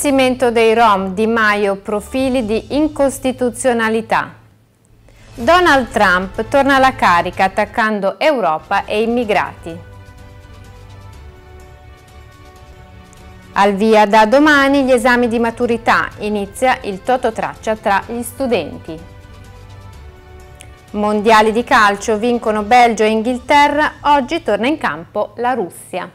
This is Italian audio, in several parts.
Censimento dei Rom, Di Maio, profili di incostituzionalità. Donald Trump torna alla carica attaccando Europa e immigrati. Al via da domani gli esami di maturità, inizia il tototraccia tra gli studenti. Mondiali di calcio vincono Belgio e Inghilterra, oggi torna in campo la Russia.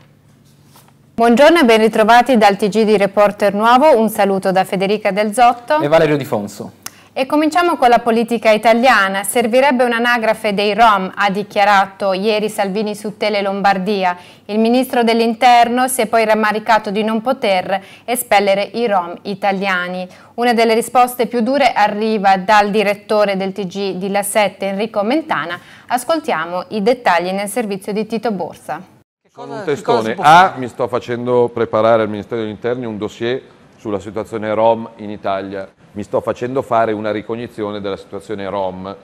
Buongiorno e ben ritrovati dal TG di Reporter Nuovo, un saluto da Federica Del Zotto e Valerio Di Fonso. E cominciamo con la politica italiana. Servirebbe un'anagrafe dei Rom, ha dichiarato ieri Salvini su Tele Lombardia. Il ministro dell'Interno si è poi rammaricato di non poter espellere i Rom italiani. Una delle risposte più dure arriva dal direttore del TG di La Sette, Enrico Mentana. Ascoltiamo i dettagli nel servizio di Tito Borsa. Sono un testone. A, ah, mi sto facendo preparare al Ministero degli Interni un dossier sulla situazione Rom in Italia. Mi sto facendo fare una ricognizione della situazione Rom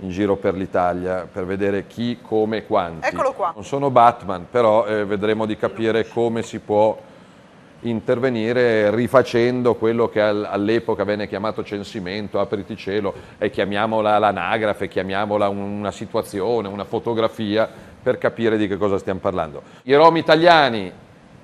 in giro per l'Italia per vedere chi, come e quanti. Eccolo qua. Non sono Batman, però eh, vedremo di capire come si può intervenire rifacendo quello che all'epoca venne chiamato censimento, cielo, e chiamiamola l'anagrafe, chiamiamola una situazione, una fotografia per capire di che cosa stiamo parlando. I rom italiani,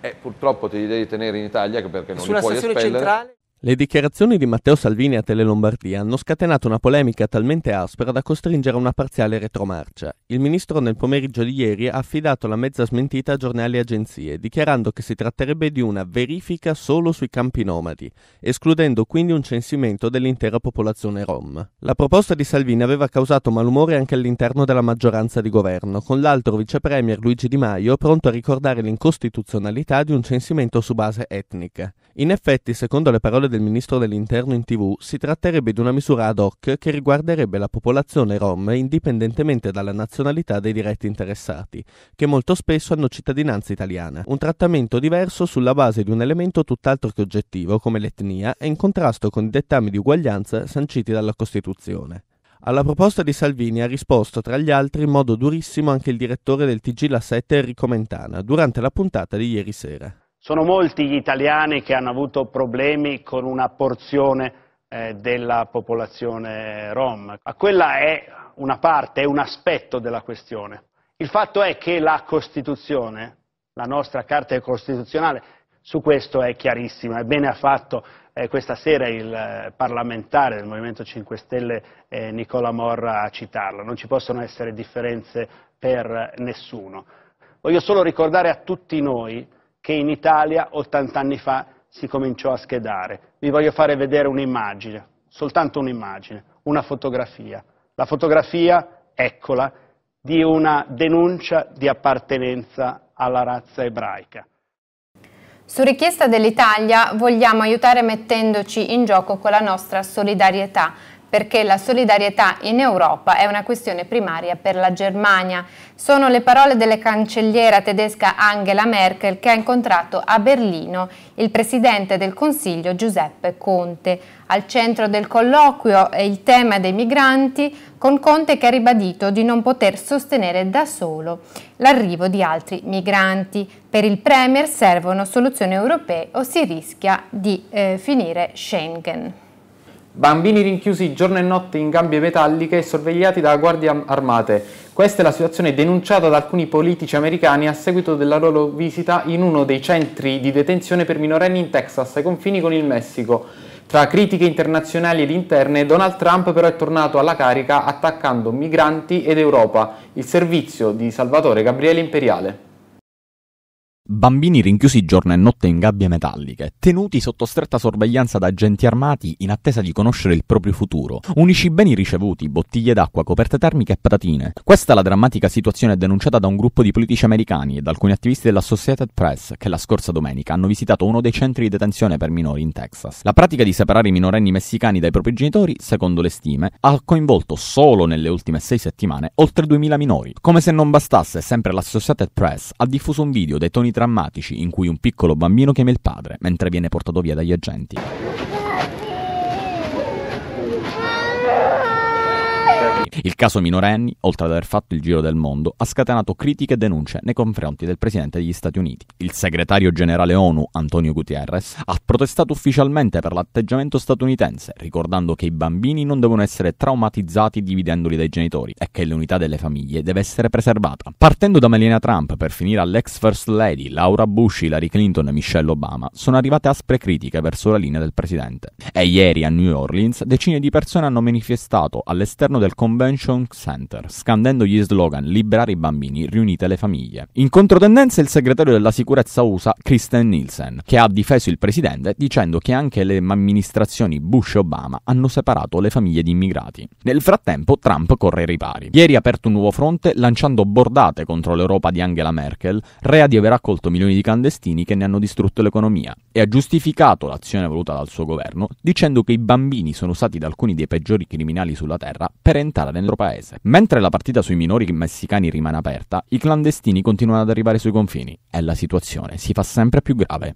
eh, purtroppo te li devi tenere in Italia perché non Sulla li puoi espellere. Centrale... Le dichiarazioni di Matteo Salvini a Tele Lombardia hanno scatenato una polemica talmente aspra da costringere a una parziale retromarcia. Il ministro nel pomeriggio di ieri ha affidato la mezza smentita a giornali e agenzie, dichiarando che si tratterebbe di una verifica solo sui campi nomadi, escludendo quindi un censimento dell'intera popolazione rom. La proposta di Salvini aveva causato malumore anche all'interno della maggioranza di governo, con l'altro vicepremier Luigi Di Maio pronto a ricordare l'incostituzionalità di un censimento su base etnica. In effetti, secondo le parole del ministro dell'interno in tv, si tratterebbe di una misura ad hoc che riguarderebbe la popolazione rom indipendentemente dalla nazionalità dei diretti interessati, che molto spesso hanno cittadinanza italiana. Un trattamento diverso sulla base di un elemento tutt'altro che oggettivo, come l'etnia, è in contrasto con i dettami di uguaglianza sanciti dalla Costituzione. Alla proposta di Salvini ha risposto tra gli altri in modo durissimo anche il direttore del TG La 7 Enrico Mentana durante la puntata di ieri sera. Sono molti gli italiani che hanno avuto problemi con una porzione eh, della popolazione rom. Quella è una parte, è un aspetto della questione. Il fatto è che la Costituzione, la nostra Carta Costituzionale, su questo è chiarissima e bene ha fatto eh, questa sera il eh, parlamentare del Movimento 5 Stelle eh, Nicola Morra a citarla. Non ci possono essere differenze per eh, nessuno. Voglio solo ricordare a tutti noi che in Italia 80 anni fa si cominciò a schedare. Vi voglio fare vedere un'immagine, soltanto un'immagine, una fotografia. La fotografia, eccola, di una denuncia di appartenenza alla razza ebraica. Su richiesta dell'Italia vogliamo aiutare mettendoci in gioco con la nostra solidarietà perché la solidarietà in Europa è una questione primaria per la Germania. Sono le parole della cancelliera tedesca Angela Merkel che ha incontrato a Berlino il presidente del Consiglio Giuseppe Conte. Al centro del colloquio è il tema dei migranti, con Conte che ha ribadito di non poter sostenere da solo l'arrivo di altri migranti. Per il Premier servono soluzioni europee o si rischia di eh, finire Schengen. Bambini rinchiusi giorno e notte in gambe metalliche e sorvegliati da guardie armate. Questa è la situazione denunciata da alcuni politici americani a seguito della loro visita in uno dei centri di detenzione per minorenni in Texas, ai confini con il Messico. Tra critiche internazionali ed interne, Donald Trump però è tornato alla carica attaccando migranti ed Europa, il servizio di Salvatore Gabriele Imperiale. Bambini rinchiusi giorno e notte in gabbie metalliche, tenuti sotto stretta sorveglianza da agenti armati in attesa di conoscere il proprio futuro. Unici beni ricevuti, bottiglie d'acqua, coperte termiche e patatine. Questa è la drammatica situazione denunciata da un gruppo di politici americani e da alcuni attivisti dell'Associated Press che la scorsa domenica hanno visitato uno dei centri di detenzione per minori in Texas. La pratica di separare i minorenni messicani dai propri genitori, secondo le stime, ha coinvolto solo nelle ultime sei settimane oltre 2000 minori. Come se non bastasse, sempre l'Associated Press ha diffuso un video dei Tony drammatici in cui un piccolo bambino chiama il padre mentre viene portato via dagli agenti. Il caso minorenni, oltre ad aver fatto il giro del mondo, ha scatenato critiche e denunce nei confronti del presidente degli Stati Uniti. Il segretario generale ONU, Antonio Gutierrez, ha protestato ufficialmente per l'atteggiamento statunitense, ricordando che i bambini non devono essere traumatizzati dividendoli dai genitori e che l'unità delle famiglie deve essere preservata. Partendo da Melina Trump per finire all'ex First Lady, Laura Bush, Hillary Clinton e Michelle Obama, sono arrivate aspre critiche verso la linea del presidente. E ieri a New Orleans decine di persone hanno manifestato all'esterno del del Convention Center, scandendo gli slogan Liberare i bambini, riunite le famiglie. In controtendenza il segretario della sicurezza USA, Kristen Nielsen, che ha difeso il presidente dicendo che anche le amministrazioni Bush e Obama hanno separato le famiglie di immigrati. Nel frattempo Trump corre ai ripari. Ieri ha aperto un nuovo fronte lanciando bordate contro l'Europa di Angela Merkel, rea di aver accolto milioni di clandestini che ne hanno distrutto l'economia, e ha giustificato l'azione voluta dal suo governo dicendo che i bambini sono stati da alcuni dei peggiori criminali sulla terra per entrare nel loro paese. Mentre la partita sui minori messicani rimane aperta, i clandestini continuano ad arrivare sui confini e la situazione si fa sempre più grave.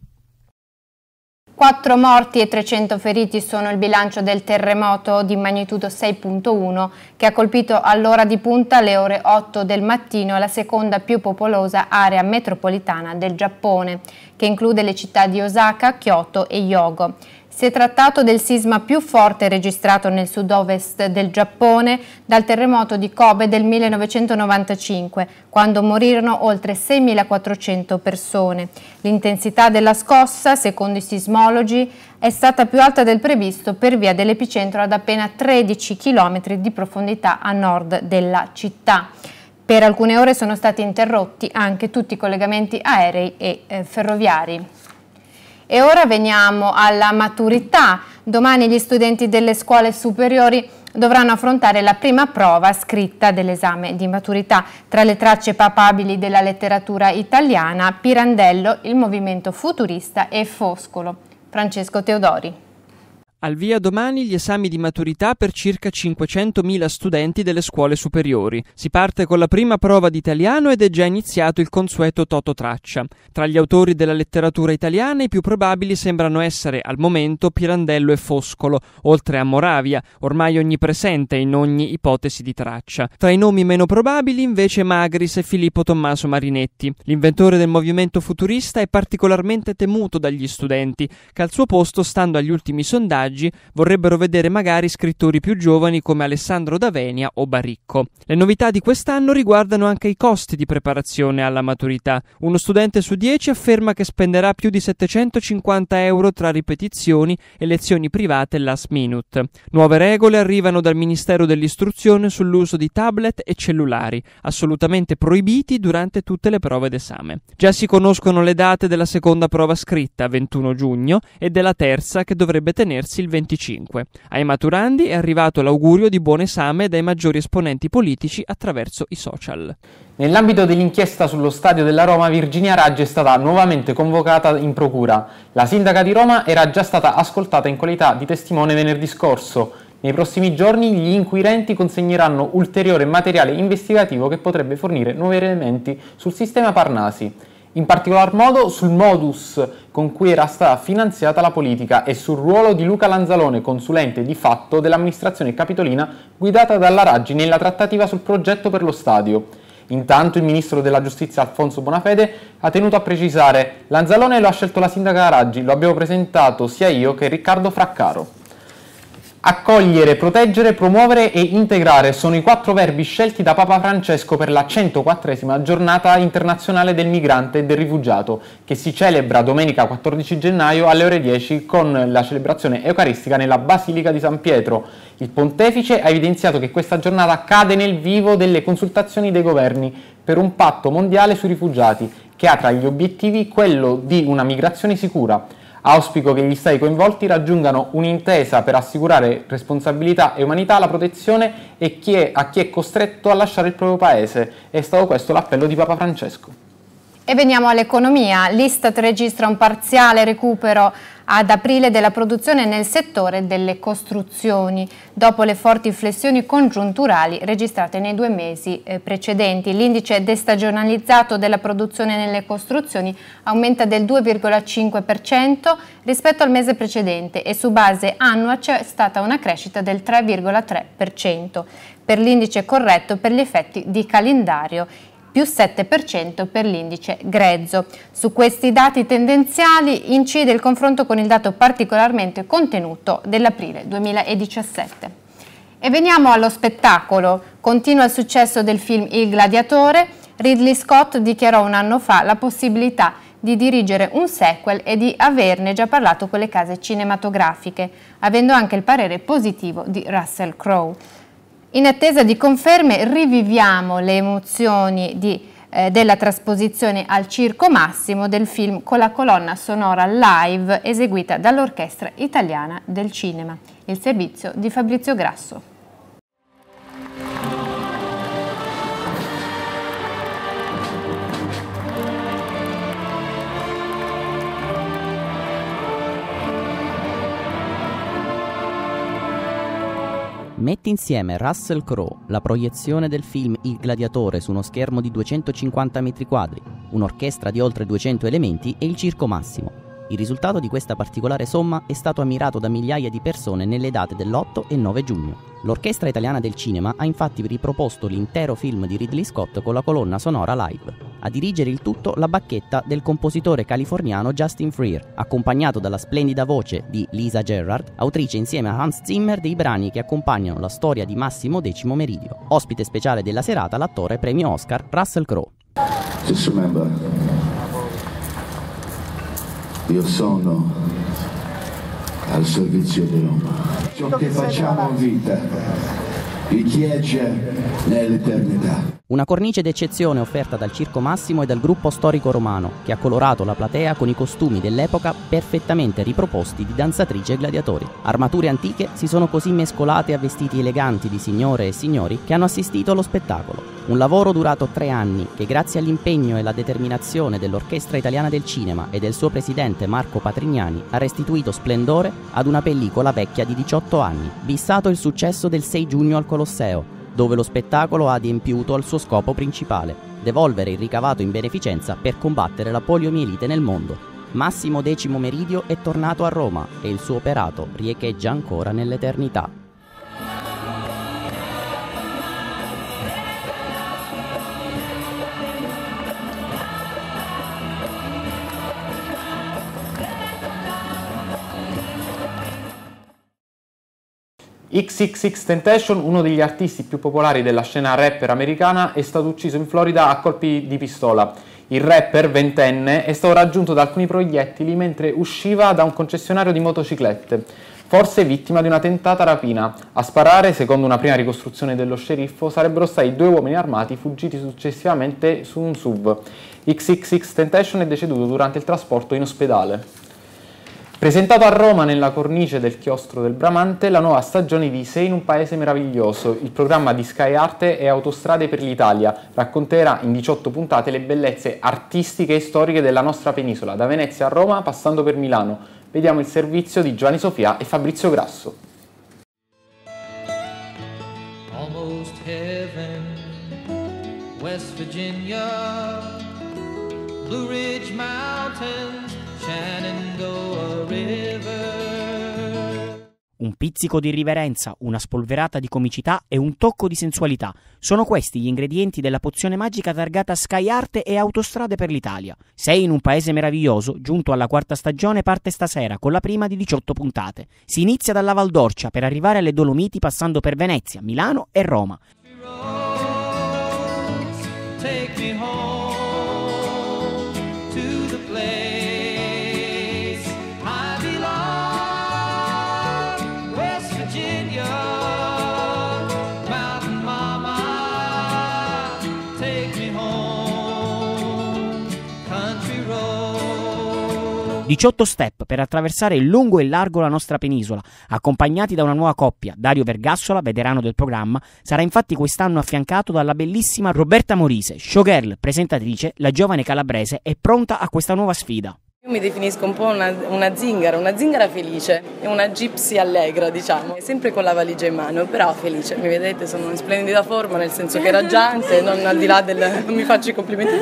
Quattro morti e 300 feriti sono il bilancio del terremoto di magnitudo 6.1 che ha colpito all'ora di punta alle ore 8 del mattino la seconda più popolosa area metropolitana del Giappone, che include le città di Osaka, Kyoto e Yogo. Si è trattato del sisma più forte registrato nel sud-ovest del Giappone dal terremoto di Kobe del 1995, quando morirono oltre 6.400 persone. L'intensità della scossa, secondo i sismologi, è stata più alta del previsto per via dell'epicentro ad appena 13 km di profondità a nord della città. Per alcune ore sono stati interrotti anche tutti i collegamenti aerei e eh, ferroviari. E ora veniamo alla maturità. Domani gli studenti delle scuole superiori dovranno affrontare la prima prova scritta dell'esame di maturità. Tra le tracce papabili della letteratura italiana, Pirandello, il movimento futurista e Foscolo. Francesco Teodori. Al via domani gli esami di maturità per circa 500.000 studenti delle scuole superiori. Si parte con la prima prova di italiano ed è già iniziato il consueto Toto Traccia. Tra gli autori della letteratura italiana i più probabili sembrano essere al momento Pirandello e Foscolo, oltre a Moravia, ormai onnipresente in ogni ipotesi di traccia. Tra i nomi meno probabili invece Magris e Filippo Tommaso Marinetti. L'inventore del movimento futurista è particolarmente temuto dagli studenti, che al suo posto, stando agli ultimi sondaggi, personaggi vorrebbero vedere magari scrittori più giovani come Alessandro Davenia o Baricco. Le novità di quest'anno riguardano anche i costi di preparazione alla maturità. Uno studente su 10 afferma che spenderà più di 750 euro tra ripetizioni e lezioni private last minute. Nuove regole arrivano dal Ministero dell'Istruzione sull'uso di tablet e cellulari, assolutamente proibiti durante tutte le prove d'esame. Già si conoscono le date della seconda prova scritta, 21 giugno, e della terza che dovrebbe tenersi il 25. Ai maturandi è arrivato l'augurio di buon esame dai maggiori esponenti politici attraverso i social. Nell'ambito dell'inchiesta sullo stadio della Roma, Virginia Raggi è stata nuovamente convocata in procura. La sindaca di Roma era già stata ascoltata in qualità di testimone venerdì scorso. Nei prossimi giorni gli inquirenti consegneranno ulteriore materiale investigativo che potrebbe fornire nuovi elementi sul sistema Parnasi in particolar modo sul modus con cui era stata finanziata la politica e sul ruolo di Luca Lanzalone, consulente di fatto dell'amministrazione capitolina guidata dalla Raggi nella trattativa sul progetto per lo stadio. Intanto il ministro della giustizia Alfonso Bonafede ha tenuto a precisare Lanzalone lo ha scelto la sindaca Raggi, lo abbiamo presentato sia io che Riccardo Fraccaro. Accogliere, proteggere, promuovere e integrare sono i quattro verbi scelti da Papa Francesco per la 104esima giornata internazionale del migrante e del rifugiato, che si celebra domenica 14 gennaio alle ore 10 con la celebrazione eucaristica nella Basilica di San Pietro. Il pontefice ha evidenziato che questa giornata cade nel vivo delle consultazioni dei governi per un patto mondiale sui rifugiati, che ha tra gli obiettivi quello di una migrazione sicura. Auspico che gli Stati coinvolti raggiungano un'intesa per assicurare responsabilità e umanità alla protezione e chi è, a chi è costretto a lasciare il proprio paese. È stato questo l'appello di Papa Francesco. E veniamo all'economia. L'Istat registra un parziale recupero ad aprile della produzione nel settore delle costruzioni, dopo le forti flessioni congiunturali registrate nei due mesi eh, precedenti. L'indice destagionalizzato della produzione nelle costruzioni aumenta del 2,5% rispetto al mese precedente e su base annua c'è stata una crescita del 3,3% per l'indice corretto per gli effetti di calendario più 7% per l'indice grezzo. Su questi dati tendenziali incide il confronto con il dato particolarmente contenuto dell'aprile 2017. E veniamo allo spettacolo. Continua il successo del film Il Gladiatore. Ridley Scott dichiarò un anno fa la possibilità di dirigere un sequel e di averne già parlato con le case cinematografiche, avendo anche il parere positivo di Russell Crowe. In attesa di conferme riviviamo le emozioni di, eh, della trasposizione al Circo Massimo del film con la colonna sonora live eseguita dall'Orchestra Italiana del Cinema, il servizio di Fabrizio Grasso. mette insieme Russell Crowe, la proiezione del film Il Gladiatore su uno schermo di 250 metri quadri, un'orchestra di oltre 200 elementi e il Circo Massimo, il risultato di questa particolare somma è stato ammirato da migliaia di persone nelle date dell'8 e 9 giugno. L'Orchestra Italiana del Cinema ha infatti riproposto l'intero film di Ridley Scott con la colonna sonora live. A dirigere il tutto la bacchetta del compositore californiano Justin Freer, accompagnato dalla splendida voce di Lisa Gerrard, autrice insieme a Hans Zimmer dei brani che accompagnano la storia di Massimo X Meridio. Ospite speciale della serata l'attore premio Oscar Russell Crowe. Just remember. Io sono al servizio di Roma. Ciò che facciamo in vita richiede nell'eternità. Una cornice d'eccezione offerta dal Circo Massimo e dal gruppo storico romano, che ha colorato la platea con i costumi dell'epoca perfettamente riproposti di danzatrice e gladiatori. Armature antiche si sono così mescolate a vestiti eleganti di signore e signori che hanno assistito allo spettacolo. Un lavoro durato tre anni che grazie all'impegno e alla determinazione dell'Orchestra Italiana del Cinema e del suo presidente Marco Patrignani ha restituito splendore ad una pellicola vecchia di 18 anni, bissato il successo del 6 giugno al Colosseo dove lo spettacolo ha adempiuto al suo scopo principale, devolvere il ricavato in beneficenza per combattere la poliomielite nel mondo. Massimo X Meridio è tornato a Roma e il suo operato riecheggia ancora nell'eternità. XXX Tentation, uno degli artisti più popolari della scena rapper americana, è stato ucciso in Florida a colpi di pistola. Il rapper, ventenne, è stato raggiunto da alcuni proiettili mentre usciva da un concessionario di motociclette, forse vittima di una tentata rapina. A sparare, secondo una prima ricostruzione dello sceriffo, sarebbero stati due uomini armati fuggiti successivamente su un SUV. XXX Tentation è deceduto durante il trasporto in ospedale. Presentato a Roma nella cornice del chiostro del Bramante, la nuova stagione di Sei in un paese meraviglioso, il programma di Sky Arte e Autostrade per l'Italia, racconterà in 18 puntate le bellezze artistiche e storiche della nostra penisola, da Venezia a Roma passando per Milano. Vediamo il servizio di Giovanni Sofia e Fabrizio Grasso. Almost heaven, West Virginia, Blue Ridge Mountains un pizzico di riverenza, una spolverata di comicità e un tocco di sensualità. Sono questi gli ingredienti della pozione magica targata Sky Arte e Autostrade per l'Italia. Sei in un paese meraviglioso, giunto alla quarta stagione, parte stasera con la prima di 18 puntate. Si inizia dalla Valdorcia per arrivare alle Dolomiti passando per Venezia, Milano e Roma. 18 step per attraversare in lungo e largo la nostra penisola, accompagnati da una nuova coppia. Dario Vergassola, veterano del programma, sarà infatti quest'anno affiancato dalla bellissima Roberta Morise, showgirl, presentatrice, la giovane calabrese è pronta a questa nuova sfida. Io mi definisco un po' una, una, zingara, una zingara felice, una gypsy allegra diciamo, sempre con la valigia in mano, però felice, mi vedete sono in splendida forma nel senso che raggiante, non al di là del non mi faccio i complimenti,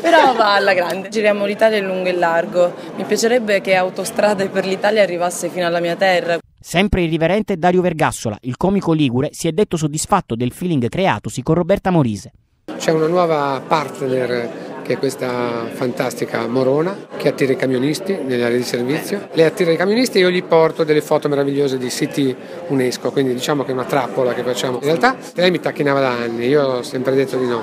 però va alla grande. Giriamo l'Italia in lungo e largo, mi piacerebbe che Autostrade per l'Italia arrivasse fino alla mia terra. Sempre irriverente Dario Vergassola, il comico ligure, si è detto soddisfatto del feeling creatosi con Roberta Morise. C'è una nuova partner che è questa fantastica Morona che attira i camionisti nelle aree di servizio. Le attira i camionisti e io gli porto delle foto meravigliose di siti UNESCO, quindi diciamo che è una trappola che facciamo. In realtà lei mi tacchinava da anni, io ho sempre detto di no.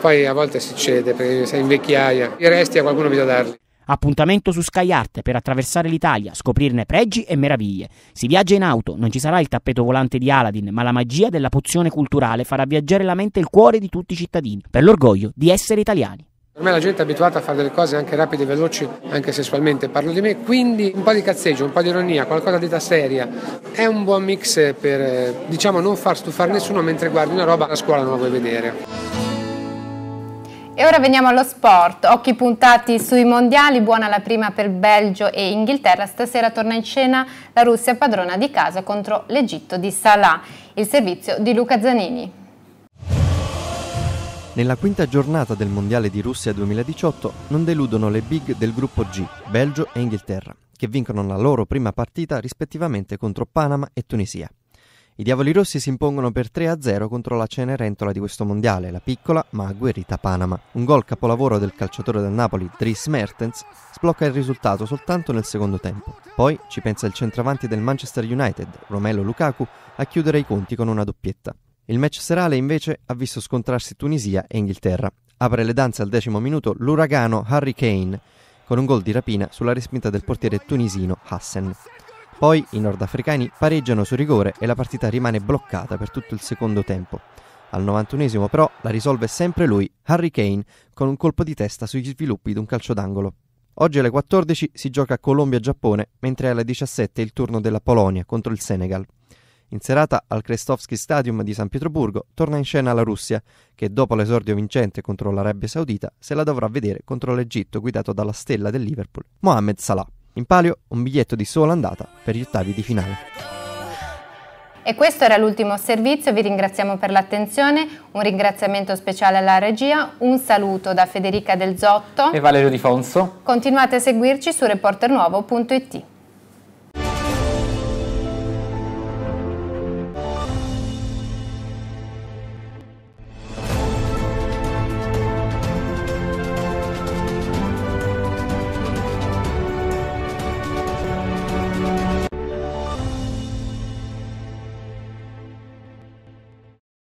Poi a volte si cede perché sei in vecchiaia, i resti a qualcuno bisogna darli. Appuntamento su Sky Art per attraversare l'Italia, scoprirne pregi e meraviglie. Si viaggia in auto, non ci sarà il tappeto volante di Aladdin, ma la magia della pozione culturale farà viaggiare la mente e il cuore di tutti i cittadini, per l'orgoglio di essere italiani. Ormai la gente è abituata a fare delle cose anche rapide e veloci, anche sessualmente parlo di me, quindi un po' di cazzeggio, un po' di ironia, qualcosa di da seria. È un buon mix per, eh, diciamo, non far stufare nessuno mentre guardi una roba a scuola non la vuoi vedere. E ora veniamo allo sport, occhi puntati sui mondiali, buona la prima per Belgio e Inghilterra, stasera torna in scena la Russia padrona di casa contro l'Egitto di Salah, il servizio di Luca Zanini. Nella quinta giornata del Mondiale di Russia 2018 non deludono le big del gruppo G, Belgio e Inghilterra, che vincono la loro prima partita rispettivamente contro Panama e Tunisia. I diavoli rossi si impongono per 3-0 contro la Cenerentola di questo mondiale, la piccola ma agguerrita Panama. Un gol capolavoro del calciatore del Napoli, Dries Mertens, sblocca il risultato soltanto nel secondo tempo. Poi ci pensa il centravanti del Manchester United, Romelo Lukaku, a chiudere i conti con una doppietta. Il match serale invece ha visto scontrarsi Tunisia e Inghilterra. Apre le danze al decimo minuto l'uragano Harry Kane con un gol di rapina sulla respinta del portiere tunisino Hassen. Poi i nordafricani pareggiano su rigore e la partita rimane bloccata per tutto il secondo tempo. Al 91 però la risolve sempre lui, Harry Kane, con un colpo di testa sugli sviluppi di un calcio d'angolo. Oggi alle 14 si gioca Colombia-Giappone, mentre alle 17 è il turno della Polonia contro il Senegal. In serata al Krestovsky Stadium di San Pietroburgo torna in scena la Russia, che dopo l'esordio vincente contro l'Arabia Saudita se la dovrà vedere contro l'Egitto guidato dalla stella del Liverpool, Mohamed Salah. In palio un biglietto di sola andata per gli ottavi di finale. E questo era l'ultimo servizio, vi ringraziamo per l'attenzione, un ringraziamento speciale alla regia, un saluto da Federica Del Zotto e Valerio Di Fonso. Continuate a seguirci su reporternuovo.it.